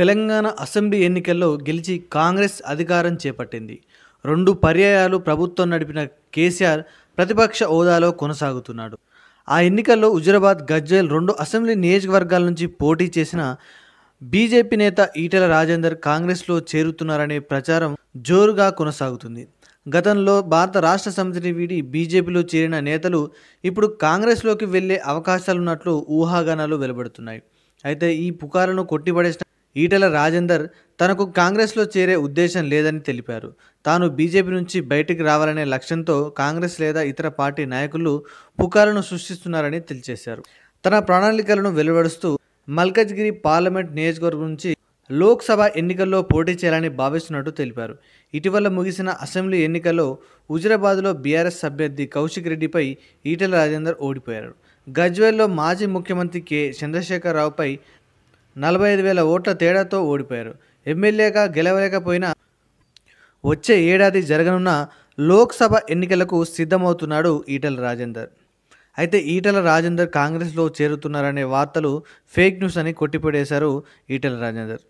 Telangana assembly ఎన్నికల్లో గెలిచి కాంగ్రెస్ అధికారం చేపట్టింది రెండు పర్యాయాలు ప్రభుత్వం నడిపిన కేసీఆర్ ప్రతిపక్ష హోదాలో కొనసాగుతున్నాడు ఆ ఎన్నికల్లో హుజురాబాద్ గజ్వేల్ రెండు అసెంబ్లీ నియోజకవర్గాల నుంచి పోటీ చేసిన బీజేపీ నేత ఈటెల రాజేందర్ కాంగ్రెస్లో చేరుతున్నారనే ప్రచారం జోరుగా కొనసాగుతుంది గతంలో భారత రాష్ట్ర సమితిని వీడి బీజేపీలో చేరిన నేతలు ఇప్పుడు కాంగ్రెస్లోకి వెళ్లే అవకాశాలున్నట్లు ఊహాగానాలు వెలువడుతున్నాయి అయితే ఈ పుకారును కొట్టిపడేసిన ఈటెల రాజేందర్ తనకు కాంగ్రెస్లో చేరే ఉద్దేశం లేదని తెలిపారు తాను బీజేపీ నుంచి బయటికి రావాలనే లక్ష్యంతో కాంగ్రెస్ లేదా ఇతర పార్టీ నాయకులు పుకారును సృష్టిస్తున్నారని తెలియజేశారు తన ప్రణాళికలను వెలువడుస్తూ మల్కజ్గిరి పార్లమెంట్ నియోజకవర్గం నుంచి లోక్సభ ఎన్నికల్లో పోటీ చేయాలని భావిస్తున్నట్టు తెలిపారు ఇటీవల ముగిసిన అసెంబ్లీ ఎన్నికల్లో హుజరాబాద్లో బీఆర్ఎస్ అభ్యర్థి కౌశిక్ రెడ్డిపై ఈటెల రాజేందర్ ఓడిపోయారు గజ్వేల్లో మాజీ ముఖ్యమంత్రి కె చంద్రశేఖరరావుపై నలభై ఐదు వేల ఓట్ల తేడాతో ఓడిపోయారు ఎమ్మెల్యేగా గెలవలేకపోయినా వచ్చే ఏడాది జరగనున్న లోక్సభ ఎన్నికలకు సిద్ధమవుతున్నాడు ఈటల రాజేందర్ అయితే ఈటల రాజేందర్ కాంగ్రెస్లో చేరుతున్నారనే వార్తలు ఫేక్ న్యూస్ అని కొట్టిపడేశారు ఈటల రాజేందర్